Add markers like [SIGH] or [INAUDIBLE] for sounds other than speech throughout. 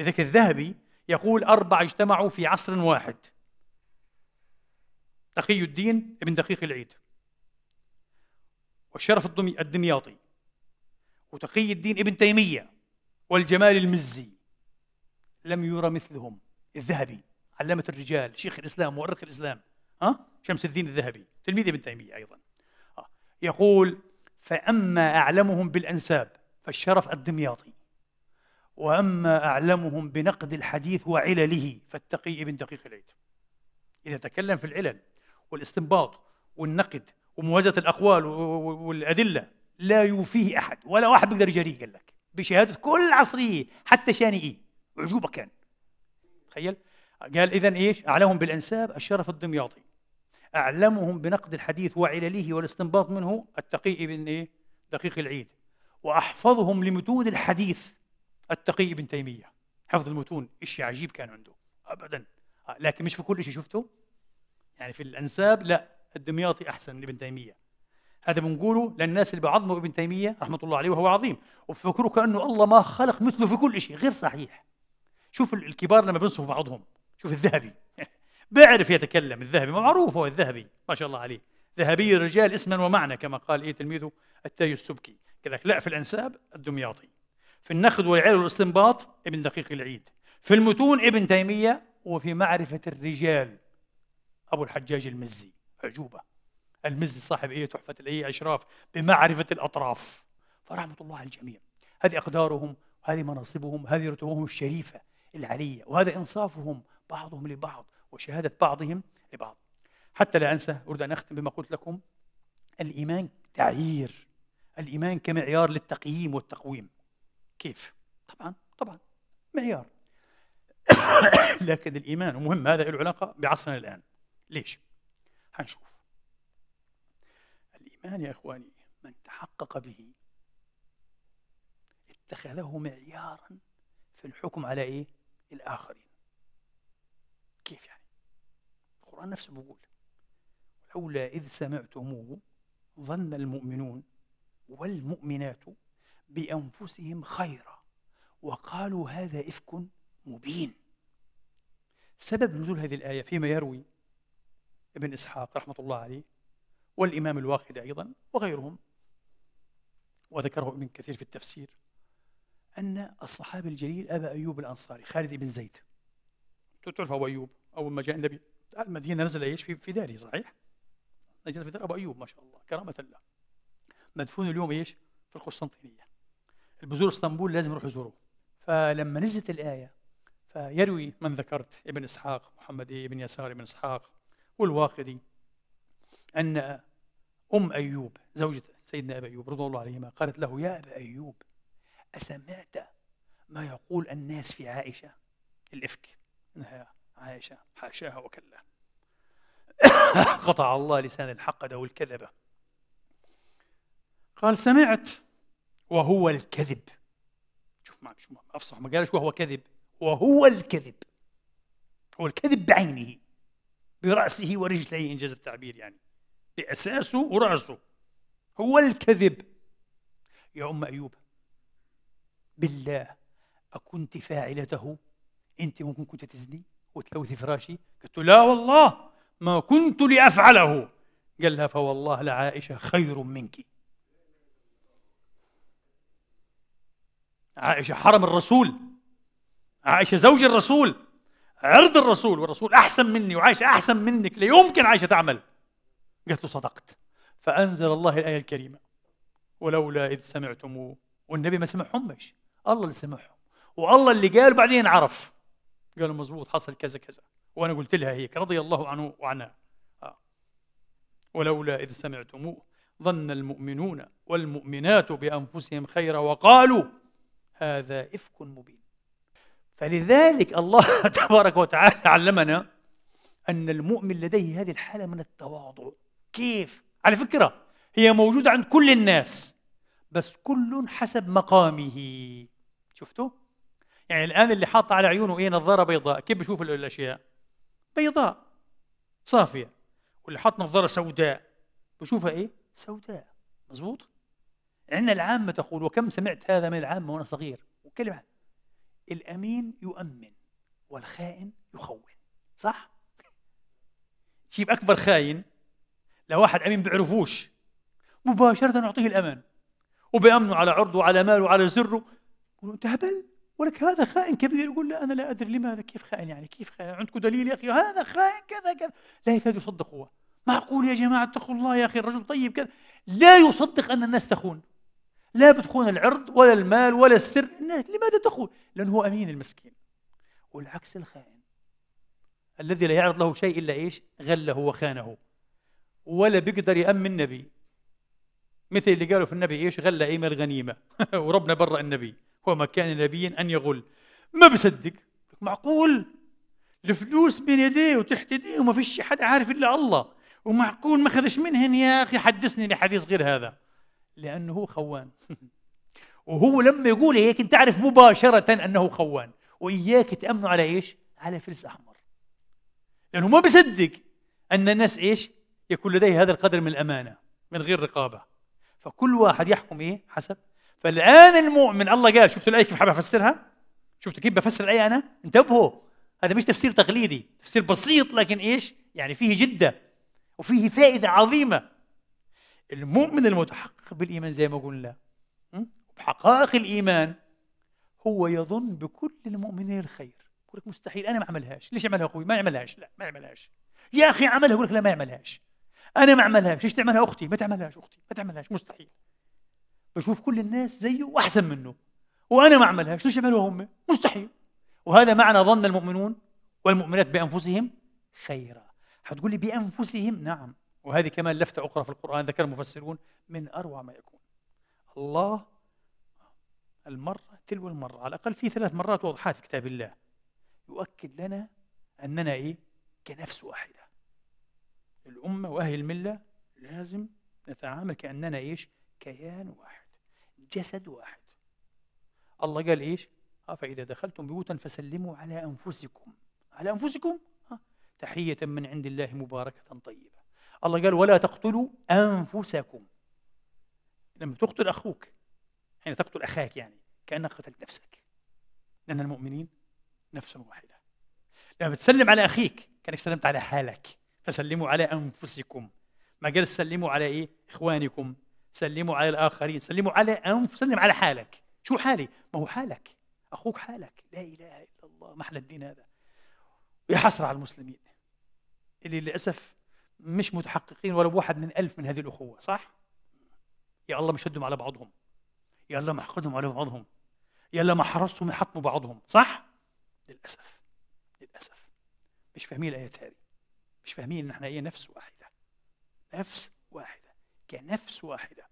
لذلك الذهبي يقول أربعة اجتمعوا في عصر واحد تقي الدين ابن دقيق العيد والشرف الدمياطي وتقي الدين ابن تيمية والجمال المزي لم يرى مثلهم الذهبي علامة الرجال شيخ الإسلام مؤرخ الإسلام ها شمس الدين الذهبي تلميذ ابن تيمية أيضا آه، يقول فأما أعلمهم بالأنساب فالشرف الدمياطي واما اعلمهم بنقد الحديث وعلله فالتقي ابن دقيق العيد. اذا تكلم في العلل والاستنباط والنقد وموازنه الاقوال والادله لا يوفيه احد ولا واحد بيقدر يجاريه قال لك بشهاده كل عصريه حتى شانئي عجوبه كان. تخيل قال اذا ايش؟ اعلمهم بالانساب الشرف الدمياطي. اعلمهم بنقد الحديث وعلله والاستنباط منه التقي ابن إيه؟ دقيق العيد. واحفظهم لمتون الحديث التقي ابن تيمية حفظ المتون إشي عجيب كان عنده أبدا آه، لكن مش في كل شيء شفته يعني في الأنساب لا الدمياطي أحسن من ابن تيمية هذا بنقوله للناس اللي بعظموا ابن تيمية رحمة الله عليه وهو عظيم وبفكروا كأنه الله ما خلق مثله في كل شيء غير صحيح شوف الكبار لما بينصفوا بعضهم شوف الذهبي [LAUGHS] بيعرف يتكلم الذهبي معروف هو الذهبي ما شاء الله عليه ذهبي الرجال اسما ومعنى كما قال ايه تلميذه التاج السبكي كذلك لا في الانساب الدمياطي في النقد والعلل والاستنباط ابن دقيق العيد في المتون ابن تيمية وفي معرفة الرجال أبو الحجاج المزي أعجوبة المزي صاحب إيه تحفة الإيه أشراف بمعرفة الأطراف فرحمة الله على الجميع هذه أقدارهم هذه مناصبهم هذه رتبهم الشريفة العلية وهذا إنصافهم بعضهم لبعض وشهادة بعضهم لبعض حتى لا أنسى أريد أن أختم بما قلت لكم الإيمان تعيير الإيمان كمعيار للتقييم والتقويم كيف طبعا طبعا معيار [COUGHS] لكن الإيمان مهم هذا له علاقة بعصرنا الآن ليش؟ حنشوف الإيمان يا إخواني من تحقق به اتخذه معيارا في الحكم على إيه؟ الآخرين كيف يعني؟ القرآن نفسه بيقول لولا إذ سمعتموه ظن المؤمنون والمؤمنات بأنفسهم خيرا وقالوا هذا إفك مبين سبب نزول هذه الآية فيما يروي ابن إسحاق رحمة الله عليه والإمام الواقد أيضا وغيرهم وذكره ابن كثير في التفسير أن الصحابي الجليل أبا أيوب الأنصاري خالد بن زيد تعرف أبو أيوب أول ما جاء النبي المدينة نزل ايش في في داره صحيح؟ نزل في دار أبو أيوب ما شاء الله كرامة له مدفون اليوم ايش؟ في القسطنطينية بزور بيزور اسطنبول لازم يروح يزوره فلما نزلت الآية فيروي من ذكرت ابن إسحاق محمد ابن يسار ابن إسحاق والواقدي أن أم أيوب زوجة سيدنا أبي أيوب رضي الله عليهما قالت له يا أبا أيوب أسمعت ما يقول الناس في عائشة الإفك إنها عائشة حاشاها وكلا [COUGHS] قطع الله لسان الحقد والكذبة قال سمعت وهو الكذب شوف ما شوف افصح ما قالش وهو كذب وهو الكذب هو الكذب بعينه برأسه ورجليه إن جاز التعبير يعني بأساسه ورأسه هو الكذب يا أم أيوب بالله أكنت فاعلته أنت ممكن كنت تزني وتلوثي فراشي قلت له لا والله ما كنت لأفعله قال لها فوالله لعائشة خير منك عائشة حرم الرسول عائشة زوج الرسول عرض الرسول والرسول أحسن مني وعائشة أحسن منك لا يمكن عائشة تعمل قالت له صدقت فأنزل الله الآية الكريمة ولولا إذ سمعتموه والنبي ما سمعهم مش الله اللي سمعهم والله اللي قال بعدين عرف قالوا مزبوط حصل كذا كذا وأنا قلت لها هيك رضي الله عنه وعنها آه. ولولا إذ سمعتموه ظن المؤمنون والمؤمنات بأنفسهم خيرا وقالوا هذا إفك مبين فلذلك الله [LAUGHS] تبارك وتعالى علمنا أن المؤمن لديه هذه الحالة من التواضع كيف؟ على فكرة هي موجودة عند كل الناس بس كل حسب مقامه شفتوا؟ يعني الآن اللي حاط على عيونه إيه نظارة بيضاء كيف بيشوف الأشياء؟ بيضاء صافية واللي حاط نظارة سوداء بشوفها إيه؟ سوداء مزبوط؟ عندنا العامة تقول وكم سمعت هذا من العامة وأنا صغير وكلمة الأمين يؤمن والخائن يخون صح؟ تجيب [LAUGHS] أكبر خاين لو واحد أمين بيعرفوش مباشرة نعطيه الأمان وبأمنه على عرضه وعلى ماله وعلى سره يقولوا أنت هبل ولك هذا خائن كبير يقول لا أنا لا أدري لماذا كيف خائن يعني كيف خائن عندكم دليل يا أخي هذا خائن كذا كذا لا يكاد يصدق هو معقول يا جماعة اتقوا الله يا أخي الرجل طيب كذا لا يصدق أن الناس تخون لا بتخون العرض ولا المال ولا السر لماذا تخون؟ لأنه أمين المسكين والعكس الخائن الذي لا يعرض له شيء إلا إيش؟ غله وخانه ولا بيقدر يأمن نبي مثل اللي قالوا في النبي إيش؟ غل إيما الغنيمة [LAUGHS] وربنا برأ النبي وما كان نبيا أن يغل ما بصدق معقول الفلوس بين يديه وتحت يديه وما فيش حد عارف إلا الله ومعقول ما خدش منهن يا أخي حدثني بحديث غير هذا لأنه هو خوان [LAUGHS] وهو لما يقول هيك أنت تعرف مباشرة أنه خوان وإياك تأمنه على إيش؟ على فلس أحمر لأنه ما بصدق أن الناس إيش؟ يكون لديه هذا القدر من الأمانة من غير رقابة فكل واحد يحكم إيه؟ حسب فالآن المؤمن الله قال شفتوا الآية كيف حابب أفسرها؟ شفتوا كيف بفسر الآية أنا؟ انتبهوا هذا مش تفسير تقليدي تفسير بسيط لكن إيش؟ يعني فيه جدة وفيه فائدة عظيمة المؤمن المتحقق بالإيمان زي ما قلنا بحقائق الإيمان هو يظن بكل المؤمنين الخير يقول لك مستحيل أنا ما أعملهاش ليش أعملها أخوي ما يعملهاش لا ما يعملهاش يا أخي عملها يقول لك لا ما يعملهاش أنا ما أعملهاش ليش تعملها أختي ما تعملهاش أختي ما تعملهاش مستحيل بشوف كل الناس زيه وأحسن منه وأنا ما أعملهاش ليش يعملوها هم مستحيل وهذا معنى ظن المؤمنون والمؤمنات بأنفسهم خيرا هتقول لي بأنفسهم نعم وهذه كمان لفتة أخرى في القرآن ذكر المفسرون من أروع ما يكون الله المرة تلو المرة على الأقل في ثلاث مرات واضحات في كتاب الله يؤكد لنا أننا إيه كنفس واحدة الأمة وأهل الملة لازم نتعامل كأننا إيش كيان واحد جسد واحد الله قال إيش فإذا دخلتم بيوتا فسلموا على أنفسكم على أنفسكم تحية من عند الله مباركة طيبة الله قال ولا تقتلوا أنفسكم لما تقتل أخوك حين تقتل أخاك يعني كأنك قتلت نفسك لأن المؤمنين نفس واحدة لما تسلم على أخيك كأنك سلمت على حالك فسلموا على أنفسكم ما قال سلموا على إيه؟ إخوانكم سلموا على الآخرين سلموا على أنف سلم على حالك شو حالي؟ ما هو حالك أخوك حالك لا إله إلا الله محل الدين هذا يا حسرة على المسلمين اللي للأسف مش متحققين ولا بواحد من ألف من هذه الأخوة صح؟ يا الله مشدهم على بعضهم يا الله ما حقدهم على بعضهم يا الله ما حرصهم يحطموا بعضهم صح؟ للأسف للأسف مش فاهمين الآيات هذه مش فاهمين إن احنا إيه نفس واحدة نفس واحدة كنفس واحدة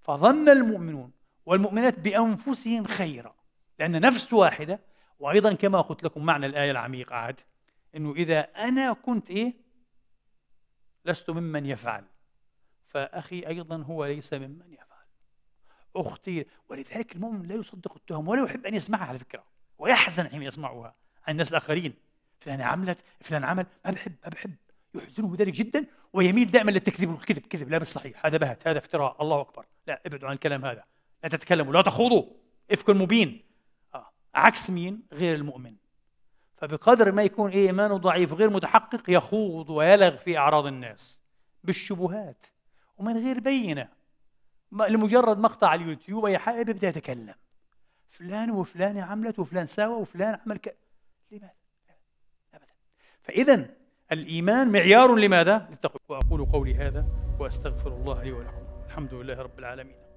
فظن المؤمنون والمؤمنات بأنفسهم خيرا لأن نفس واحدة وأيضا كما قلت لكم معنى الآية العميق عاد إنه إذا أنا كنت إيه لست ممن يفعل فأخي أيضا هو ليس ممن يفعل أختي ولذلك المؤمن لا يصدق التهم ولا يحب أن يسمعها على فكرة ويحزن حين يسمعها عن الناس الآخرين فلان عملت فلان عمل ما بحب ما بحب يحزنه ذلك جدا ويميل دائما للتكذيب والكذب كذب لا بالصحيح هذا بهت هذا افتراء الله أكبر لا ابعدوا عن الكلام هذا لا تتكلموا لا تخوضوا إفك مبين آه. عكس مين غير المؤمن فبقدر ما يكون إيمانه ضعيف غير متحقق يخوض ويلغ في أعراض الناس بالشبهات ومن غير بينة لمجرد مقطع على اليوتيوب أي حاجة بيبدأ يتكلم فلان وفلان عملت وفلان سوى وفلان عمل ك... لماذا؟ أبدا فإذا الإيمان معيار لماذا؟ للتقوى وأقول قولي هذا وأستغفر الله لي ولكم الحمد لله رب العالمين